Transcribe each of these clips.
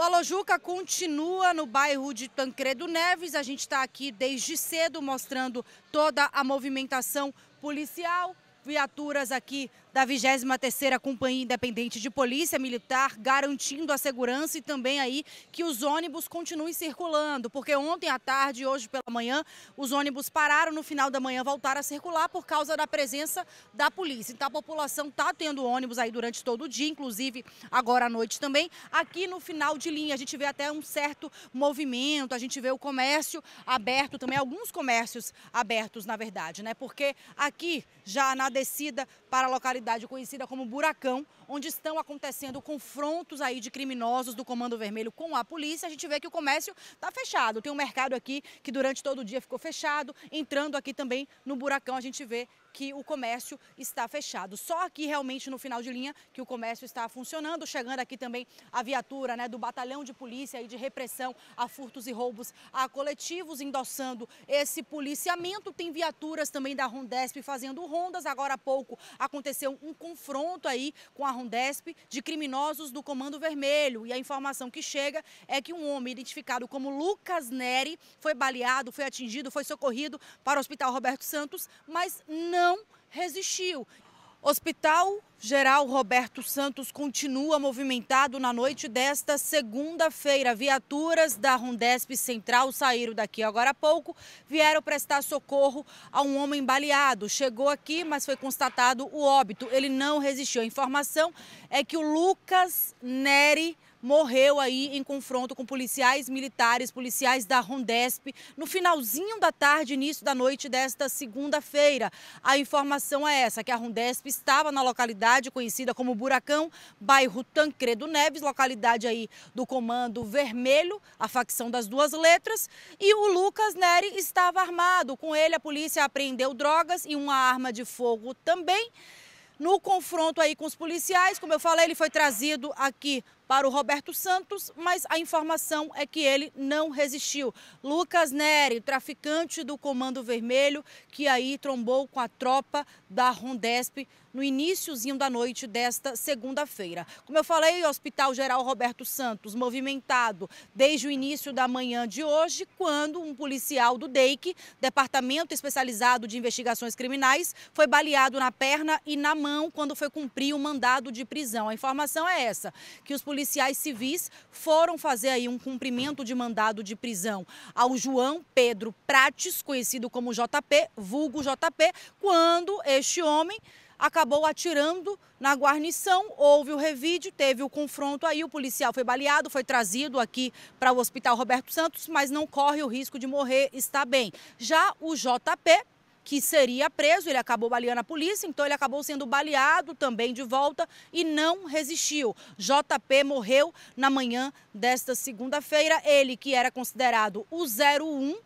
O Alojuca continua no bairro de Tancredo Neves. A gente está aqui desde cedo mostrando toda a movimentação policial. Viaturas aqui da 23ª Companhia Independente de Polícia Militar, garantindo a segurança e também aí que os ônibus continuem circulando, porque ontem à tarde e hoje pela manhã, os ônibus pararam no final da manhã, voltaram a circular por causa da presença da polícia. Então a população está tendo ônibus aí durante todo o dia, inclusive agora à noite também. Aqui no final de linha a gente vê até um certo movimento, a gente vê o comércio aberto também, alguns comércios abertos na verdade, né? Porque aqui já na descida para a localidade conhecida como Buracão, onde estão acontecendo confrontos aí de criminosos do Comando Vermelho com a polícia. A gente vê que o comércio está fechado. Tem um mercado aqui que durante todo o dia ficou fechado. Entrando aqui também no Buracão, a gente vê que o comércio está fechado. Só aqui realmente no final de linha que o comércio está funcionando, chegando aqui também a viatura né, do batalhão de polícia e de repressão a furtos e roubos a coletivos, endossando esse policiamento. Tem viaturas também da Rondesp fazendo rondas. Agora há pouco aconteceu um confronto aí com a Rondesp de criminosos do Comando Vermelho. E a informação que chega é que um homem identificado como Lucas Neri foi baleado, foi atingido, foi socorrido para o Hospital Roberto Santos, mas não resistiu. Hospital Geral Roberto Santos continua movimentado na noite desta segunda-feira. Viaturas da Rondesp Central saíram daqui agora há pouco, vieram prestar socorro a um homem baleado. Chegou aqui, mas foi constatado o óbito. Ele não resistiu. A informação é que o Lucas Neri morreu aí em confronto com policiais militares, policiais da Rondesp, no finalzinho da tarde, início da noite desta segunda-feira. A informação é essa, que a Rondesp estava na localidade conhecida como Buracão, bairro Tancredo Neves, localidade aí do Comando Vermelho, a facção das duas letras, e o Lucas Neri estava armado. Com ele, a polícia apreendeu drogas e uma arma de fogo também no confronto aí com os policiais. Como eu falei, ele foi trazido aqui para o Roberto Santos, mas a informação é que ele não resistiu. Lucas Neri, traficante do Comando Vermelho, que aí trombou com a tropa da Rondesp no iníciozinho da noite desta segunda-feira. Como eu falei, o Hospital Geral Roberto Santos movimentado desde o início da manhã de hoje, quando um policial do DEIC, Departamento Especializado de Investigações Criminais, foi baleado na perna e na mão quando foi cumprir o um mandado de prisão. A informação é essa, que os policiais civis foram fazer aí um cumprimento de mandado de prisão ao João Pedro Prates, conhecido como JP, vulgo JP, quando este homem acabou atirando na guarnição, houve o revide, teve o confronto aí, o policial foi baleado, foi trazido aqui para o Hospital Roberto Santos, mas não corre o risco de morrer, está bem. Já o JP, que seria preso, ele acabou baleando a polícia, então ele acabou sendo baleado também de volta e não resistiu. JP morreu na manhã desta segunda-feira, ele que era considerado o 01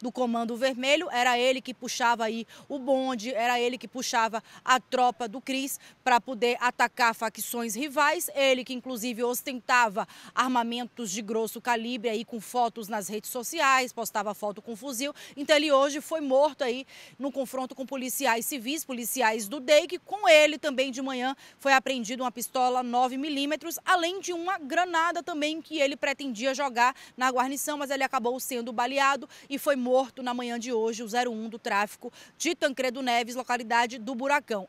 do Comando Vermelho, era ele que puxava aí o bonde, era ele que puxava a tropa do Cris para poder atacar facções rivais, ele que inclusive ostentava armamentos de grosso calibre aí com fotos nas redes sociais, postava foto com fuzil. Então ele hoje foi morto aí no confronto com policiais civis, policiais do DEIC, com ele também de manhã foi apreendida uma pistola 9 milímetros, além de uma granada também que ele pretendia jogar na guarnição, mas ele acabou sendo baleado e foi morto morto na manhã de hoje, o 01 do tráfico de Tancredo Neves, localidade do Buracão.